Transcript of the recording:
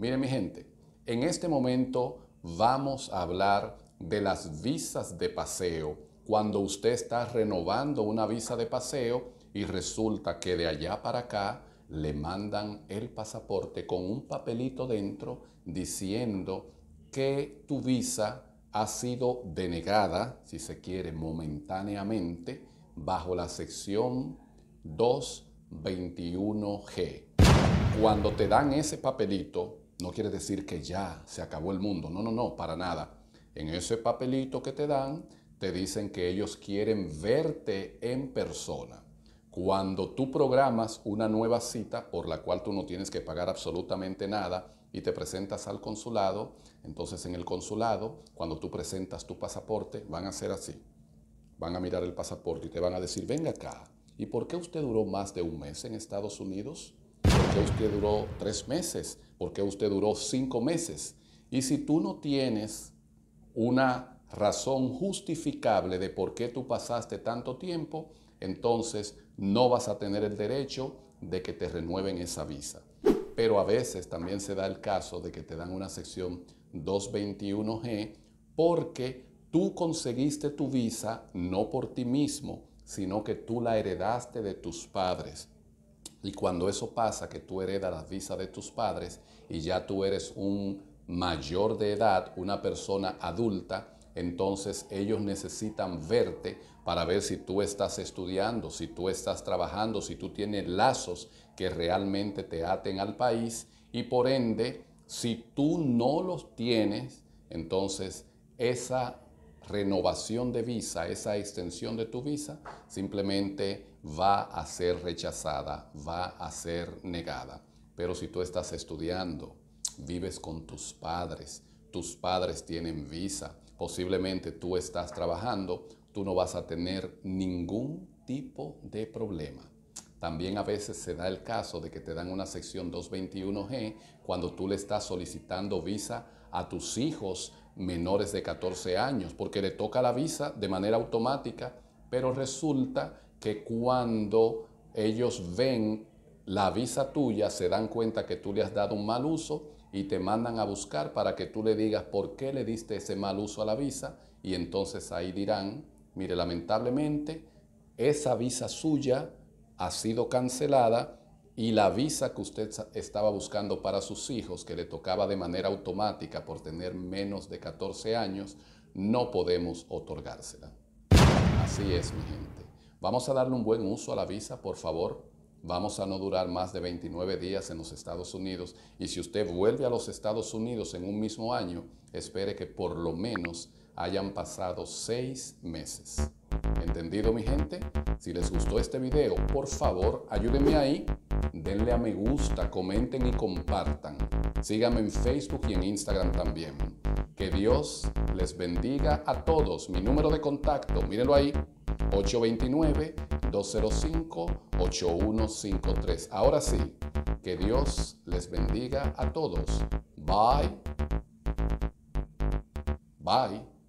Mire mi gente, en este momento vamos a hablar de las visas de paseo cuando usted está renovando una visa de paseo y resulta que de allá para acá le mandan el pasaporte con un papelito dentro diciendo que tu visa ha sido denegada, si se quiere, momentáneamente bajo la sección 221G. Cuando te dan ese papelito, no quiere decir que ya se acabó el mundo. No, no, no, para nada. En ese papelito que te dan, te dicen que ellos quieren verte en persona. Cuando tú programas una nueva cita por la cual tú no tienes que pagar absolutamente nada y te presentas al consulado, entonces en el consulado, cuando tú presentas tu pasaporte, van a ser así. Van a mirar el pasaporte y te van a decir, venga acá, ¿y por qué usted duró más de un mes en Estados Unidos? qué usted duró tres meses? ¿Por qué usted duró cinco meses? Y si tú no tienes una razón justificable de por qué tú pasaste tanto tiempo, entonces no vas a tener el derecho de que te renueven esa visa. Pero a veces también se da el caso de que te dan una sección 221G porque tú conseguiste tu visa no por ti mismo, sino que tú la heredaste de tus padres. Y cuando eso pasa, que tú heredas la visa de tus padres y ya tú eres un mayor de edad, una persona adulta, entonces ellos necesitan verte para ver si tú estás estudiando, si tú estás trabajando, si tú tienes lazos que realmente te aten al país y por ende, si tú no los tienes, entonces esa renovación de visa, esa extensión de tu visa, simplemente va a ser rechazada, va a ser negada. Pero si tú estás estudiando, vives con tus padres, tus padres tienen visa, posiblemente tú estás trabajando, tú no vas a tener ningún tipo de problema. También a veces se da el caso de que te dan una sección 221G cuando tú le estás solicitando visa a tus hijos menores de 14 años, porque le toca la visa de manera automática, pero resulta que cuando ellos ven la visa tuya, se dan cuenta que tú le has dado un mal uso y te mandan a buscar para que tú le digas por qué le diste ese mal uso a la visa y entonces ahí dirán, mire, lamentablemente, esa visa suya ha sido cancelada y la visa que usted estaba buscando para sus hijos, que le tocaba de manera automática por tener menos de 14 años, no podemos otorgársela. Así es, mi gente. Vamos a darle un buen uso a la visa, por favor. Vamos a no durar más de 29 días en los Estados Unidos. Y si usted vuelve a los Estados Unidos en un mismo año, espere que por lo menos hayan pasado seis meses. ¿Entendido mi gente? Si les gustó este video, por favor, ayúdenme ahí, denle a me gusta, comenten y compartan. Síganme en Facebook y en Instagram también. Que Dios les bendiga a todos. Mi número de contacto, mírenlo ahí, 829-205-8153. Ahora sí, que Dios les bendiga a todos. Bye. Bye.